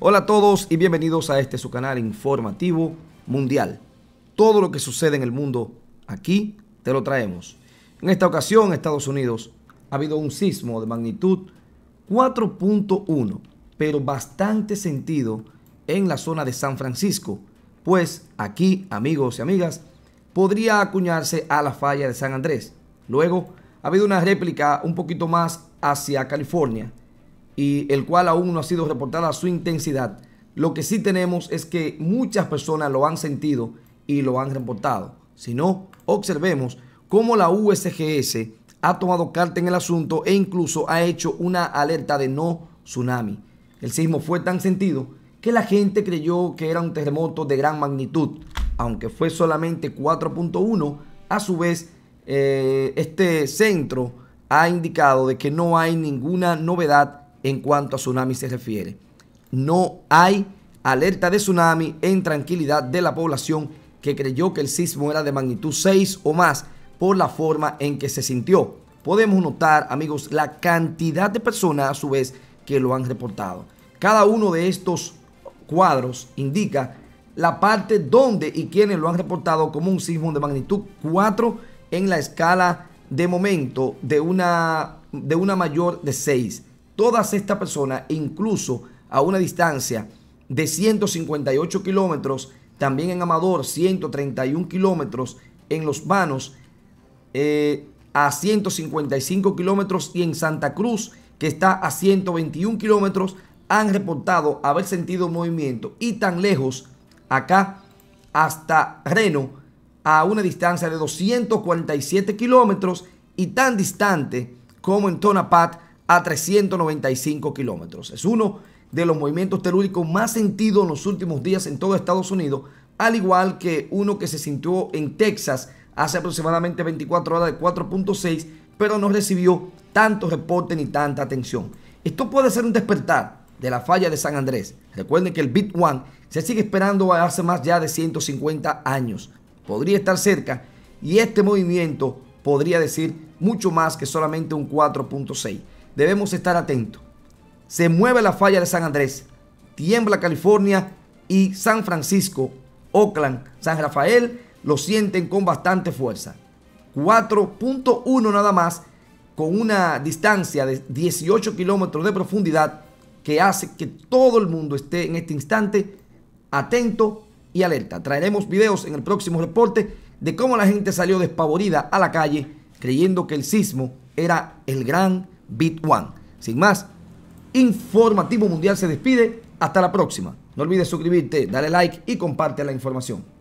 Hola a todos y bienvenidos a este su canal informativo mundial. Todo lo que sucede en el mundo, aquí te lo traemos. En esta ocasión, Estados Unidos, ha habido un sismo de magnitud 4.1, pero bastante sentido en la zona de San Francisco, pues aquí, amigos y amigas, podría acuñarse a la falla de San Andrés. Luego, ha habido una réplica un poquito más hacia California y el cual aún no ha sido reportada su intensidad. Lo que sí tenemos es que muchas personas lo han sentido y lo han reportado. Si no, observemos cómo la USGS ha tomado carta en el asunto e incluso ha hecho una alerta de no tsunami. El sismo fue tan sentido que la gente creyó que era un terremoto de gran magnitud, aunque fue solamente 4.1. A su vez, eh, este centro ha indicado de que no hay ninguna novedad en cuanto a tsunami se refiere. No hay alerta de tsunami en tranquilidad de la población que creyó que el sismo era de magnitud 6 o más por la forma en que se sintió. Podemos notar, amigos, la cantidad de personas a su vez que lo han reportado. Cada uno de estos cuadros indica la parte donde y quienes lo han reportado como un sismo de magnitud 4 en la escala de momento de una, de una mayor de 6 todas estas personas, incluso a una distancia de 158 kilómetros, también en Amador 131 kilómetros, en Los Manos, eh, a 155 kilómetros y en Santa Cruz, que está a 121 kilómetros, han reportado haber sentido movimiento y tan lejos, acá hasta Reno, a una distancia de 247 kilómetros y tan distante como en Tonapat, a 395 kilómetros. Es uno de los movimientos telúricos más sentidos en los últimos días en todo Estados Unidos, al igual que uno que se sintió en Texas hace aproximadamente 24 horas de 4.6, pero no recibió tanto reporte ni tanta atención. Esto puede ser un despertar de la falla de San Andrés. Recuerden que el Bit One se sigue esperando hace más ya de 150 años. Podría estar cerca y este movimiento podría decir mucho más que solamente un 4.6 debemos estar atentos. Se mueve la falla de San Andrés, tiembla California y San Francisco, Oakland, San Rafael lo sienten con bastante fuerza. 4.1 nada más, con una distancia de 18 kilómetros de profundidad que hace que todo el mundo esté en este instante atento y alerta. Traeremos videos en el próximo reporte de cómo la gente salió despavorida a la calle creyendo que el sismo era el gran Bit One. Sin más, Informativo Mundial se despide. Hasta la próxima. No olvides suscribirte, darle like y comparte la información.